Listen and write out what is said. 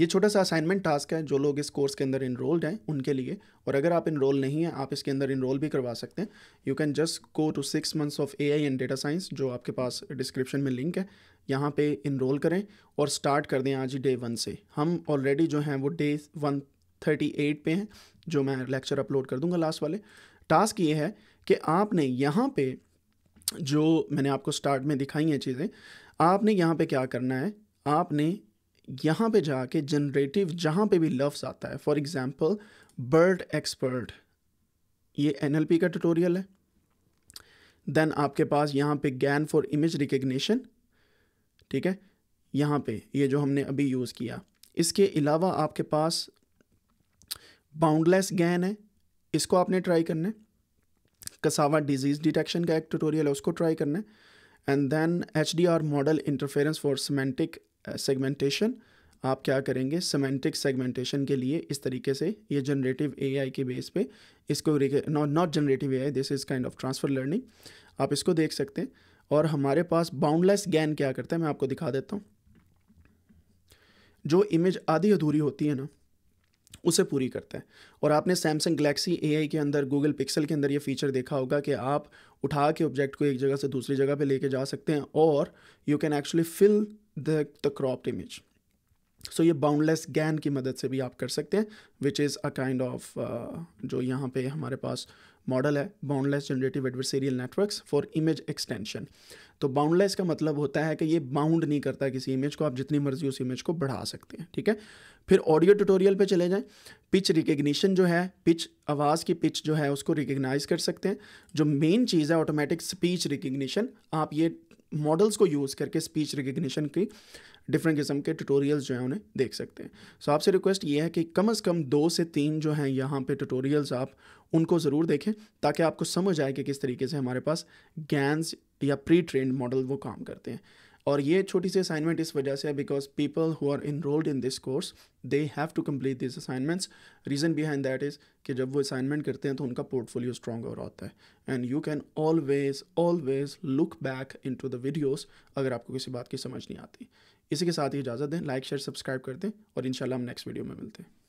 ये छोटा सा असाइनमेंट टास्क है जो लोग इस कोर्स के अंदर इनरोल्ड हैं उनके लिए और अगर आप इनरोल नहीं हैं आप इसके अंदर इनरोल भी करवा सकते हैं you can just go to six months of A I and data science जो आपके पास डिस्क्रिप्शन में लिंक है यहाँ पे इनरोल करें और स्टार्ट कर दें आज ही डे वन से हम ऑलरेडी जो हैं वो डे वन थर्टी एट पे हैं जो मैं लेक्चर अपलोड कर दूँगा लास्ट वाले टास्क ये है कि आपने यहाँ पर जो मैंने आपको स्टार्ट में दिखाई हैं चीज़ें आपने यहाँ पर क्या करना है आपने यहाँ पे जाके जनरेटिव जहाँ पे भी लफ्ज़ आता है फॉर एग्ज़ाम्पल बर्ड एक्सपर्ट ये एन का ट्यूटोरियल है देन आपके पास यहाँ पे गैन फॉर इमेज रिकग्निशन ठीक है यहाँ पे ये जो हमने अभी यूज़ किया इसके अलावा आपके पास बाउंडलेस गैन है इसको आपने ट्राई करना है कसावा डिजीज़ डिटेक्शन का एक ट्यूटोरियल है उसको ट्राई करना है and then H D R model interference for semantic segmentation आप क्या करेंगे सेमेंटिक सेगमेंटेशन के लिए इस तरीके से ये जनरेटिव एआई के बेस पे इसको not generative AI this is kind of transfer learning आप इसको देख सकते हैं और हमारे पास बाउंडलेस गैन क्या करता है मैं आपको दिखा देता हूँ जो इमेज आधी अधूरी होती है ना उसे पूरी करता है और आपने सैमसंग गलेक्सी आई के अंदर गूगल पिक्सल के अंदर ये फीचर देखा होगा कि आप उठा के ऑब्जेक्ट को एक जगह से दूसरी जगह पे लेके जा सकते हैं और you can actually fill the the cropped image so ये बाउंडलेस गैन की मदद से भी आप कर सकते हैं which is a kind of जो यहाँ पे हमारे पास मॉडल है boundless generative adversarial networks for image extension तो बाउंडलेस का मतलब होता है कि ये बाउंड नहीं करता किसी इमेज को आप जितनी मर्जी उस इमेज को बढ़ा सकते हैं ठीक है फिर ऑडियो ट्यूटोरियल पे चले जाएं पिच रिकग्निशन जो है पिच आवाज़ की पिच जो है उसको रिकग्नाइज कर सकते हैं जो मेन चीज़ है ऑटोमेटिक स्पीच रिकग्निशन आप ये मॉडल्स को यूज़ करके स्पीच रिकग्निशन की डिफरेंट किस्म के ट्यूटोरियल्स जो हैं उन्हें देख सकते हैं सो so, आपसे रिक्वेस्ट ये है कि कम अज़ कम दो से तीन जो हैं यहाँ पे ट्यूटोरियल्स आप उनको ज़रूर देखें ताकि आपको समझ आए कि किस तरीके से हमारे पास गैंस या प्री ट्रेंड मॉडल वो काम करते हैं और ये छोटी सी असाइनमेंट इस वजह से है because people who are enrolled in this course they have to complete this assignments reason behind that is कि जब वो असाइनमेंट करते हैं तो उनका पोर्टफोलियो स्ट्रॉन्ग और होता है and you can always always look back into the videos अगर आपको किसी बात की समझ नहीं आती इसी के साथ ही इजाज़त दें लाइक शेयर सब्सक्राइब कर दें और इन हम नेक्स्ट वीडियो में मिलते हैं